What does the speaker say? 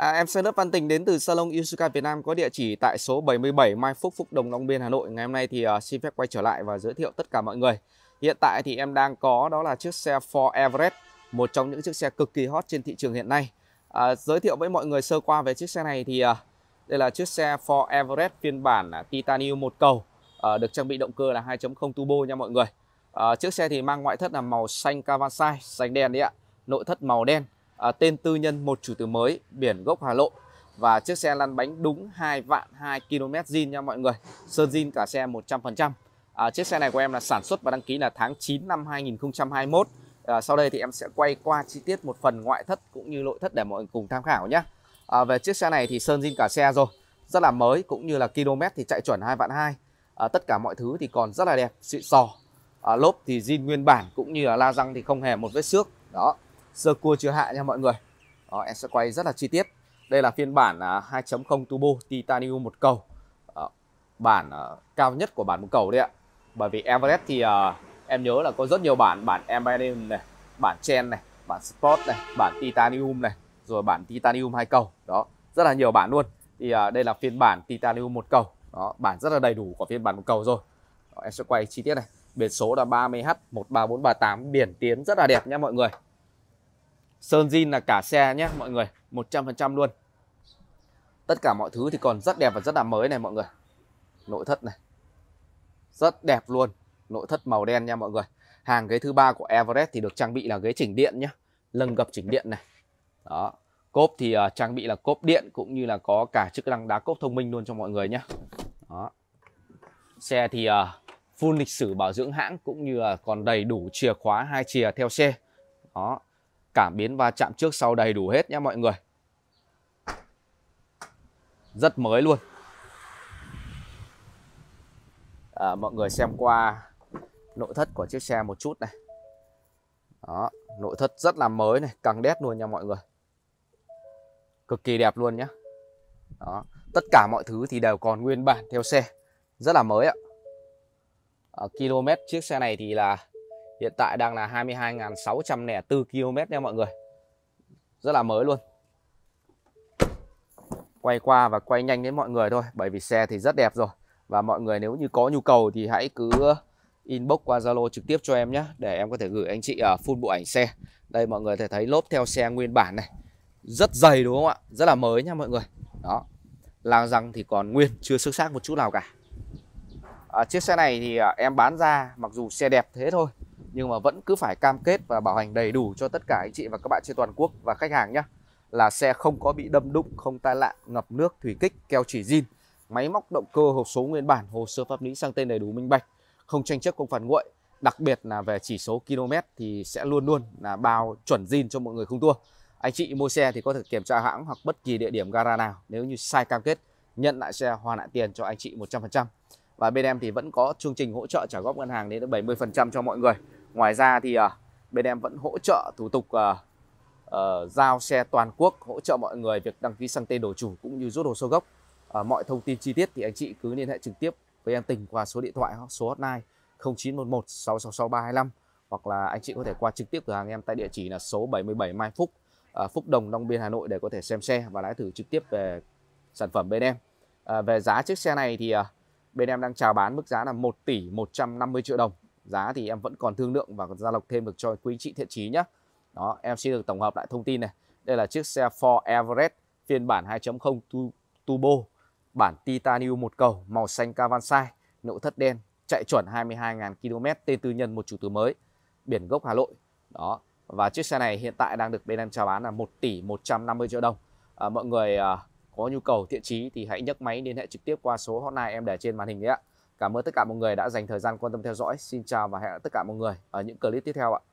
À, em xe lớp Văn Tình đến từ Salon Yusuka Việt Nam có địa chỉ tại số 77 Mai Phúc Phúc Đồng Long Biên Hà Nội. Ngày hôm nay thì uh, xin phép quay trở lại và giới thiệu tất cả mọi người. Hiện tại thì em đang có đó là chiếc xe Ford Everest, một trong những chiếc xe cực kỳ hot trên thị trường hiện nay. À, giới thiệu với mọi người sơ qua về chiếc xe này thì à, đây là chiếc xe Ford Everest phiên bản à, titanium một cầu à, được trang bị động cơ là 2.0 turbo nha mọi người. À, chiếc xe thì mang ngoại thất là màu xanh Kawasai, xanh đen đấy ạ, nội thất màu đen à, tên tư nhân một chủ từ mới biển gốc Hà nội và chiếc xe lăn bánh đúng 2 vạn 2 km zin nha mọi người sơn zin cả xe 100% à, chiếc xe này của em là sản xuất và đăng ký là tháng 9 năm 2021 à, sau đây thì em sẽ quay qua chi tiết một phần ngoại thất cũng như nội thất để mọi người cùng tham khảo nhé à, về chiếc xe này thì sơn zin cả xe rồi rất là mới cũng như là km thì chạy chuẩn 2 vạn 2 à, tất cả mọi thứ thì còn rất là đẹp xịn sò à, lốp thì zin nguyên bản cũng như là la răng thì không hề một vết xước đó sơ cua chưa hạ nha mọi người đó, em sẽ quay rất là chi tiết đây là phiên bản 2.0 à, turbo titanium một cầu bản à, cao nhất của bản một cầu đấy ạ bởi vì Everest thì à, em nhớ là có rất nhiều bản bản Everest này bản Chen này bản Sport này bản Titanium này rồi bản Titanium hai cầu đó rất là nhiều bản luôn thì đây là phiên bản Titanium một cầu đó bản rất là đầy đủ của phiên bản một cầu rồi đó, em sẽ quay chi tiết này biển số là 30H13438 biển tiến rất là đẹp nha mọi người Sơn zin là cả xe nhé mọi người 100% luôn Tất cả mọi thứ thì còn rất đẹp và rất là mới này mọi người Nội thất này Rất đẹp luôn Nội thất màu đen nha mọi người Hàng ghế thứ ba của Everest thì được trang bị là ghế chỉnh điện nhé Lưng gập chỉnh điện này Đó Cốp thì uh, trang bị là cốp điện cũng như là có cả chức năng đá cốp thông minh luôn cho mọi người nhé Đó Xe thì uh, full lịch sử bảo dưỡng hãng cũng như là còn đầy đủ chìa khóa hai chìa theo xe Đó cảm biến va chạm trước sau đầy đủ hết nhé mọi người rất mới luôn à, mọi người xem qua nội thất của chiếc xe một chút này đó nội thất rất là mới này căng đét luôn nha mọi người cực kỳ đẹp luôn nhé đó tất cả mọi thứ thì đều còn nguyên bản theo xe rất là mới ạ à, km chiếc xe này thì là Hiện tại đang là 22.604 km nha mọi người Rất là mới luôn Quay qua và quay nhanh đến mọi người thôi Bởi vì xe thì rất đẹp rồi Và mọi người nếu như có nhu cầu thì hãy cứ inbox qua Zalo trực tiếp cho em nhé Để em có thể gửi anh chị ở full bộ ảnh xe Đây mọi người thể thấy lốp theo xe nguyên bản này Rất dày đúng không ạ Rất là mới nha mọi người Đó Làng răng thì còn nguyên chưa xước xác một chút nào cả à, Chiếc xe này thì à, em bán ra mặc dù xe đẹp thế thôi nhưng mà vẫn cứ phải cam kết và bảo hành đầy đủ cho tất cả anh chị và các bạn trên toàn quốc và khách hàng nhé là xe không có bị đâm đụng, không tai nạn, ngập nước, thủy kích, keo chỉ zin, máy móc động cơ hộp số nguyên bản, hồ sơ pháp lý sang tên đầy đủ minh bạch, không tranh chấp không phần nguội. Đặc biệt là về chỉ số km thì sẽ luôn luôn là bao chuẩn zin cho mọi người không tua. Anh chị mua xe thì có thể kiểm tra hãng hoặc bất kỳ địa điểm gara nào nếu như sai cam kết nhận lại xe hoàn lại tiền cho anh chị 100%. Và bên em thì vẫn có chương trình hỗ trợ trả góp ngân hàng đến 70% cho mọi người. Ngoài ra thì à, bên em vẫn hỗ trợ thủ tục à, à, giao xe toàn quốc, hỗ trợ mọi người việc đăng ký sang tên đổi chủ cũng như rút hồ sơ gốc. À, mọi thông tin chi tiết thì anh chị cứ liên hệ trực tiếp với em Tình qua số điện thoại số hotline 0911 666 325 hoặc là anh chị có thể qua trực tiếp cửa hàng em tại địa chỉ là số 77 Mai Phúc, à, Phúc Đồng, Long Biên, Hà Nội để có thể xem xe và lái thử trực tiếp về sản phẩm bên em. À, về giá chiếc xe này thì à, bên em đang chào bán mức giá là 1 tỷ 150 triệu đồng giá thì em vẫn còn thương lượng và còn gia lọc thêm được cho quý chị thiện trí nhé đó em xin được tổng hợp lại thông tin này đây là chiếc xe Ford Everest phiên bản 2.0 turbo bản titanium một cầu màu xanh Kawasai nội thất đen chạy chuẩn 22.000 km tên tư nhân một chủ từ mới biển gốc Hà Nội đó và chiếc xe này hiện tại đang được bên em chào bán là 1 tỷ 150 triệu đồng à, mọi người à, có nhu cầu thiện trí thì hãy nhấc máy liên hệ trực tiếp qua số hotline em để trên màn hình đấy ạ Cảm ơn tất cả mọi người đã dành thời gian quan tâm theo dõi. Xin chào và hẹn tất cả mọi người ở những clip tiếp theo ạ.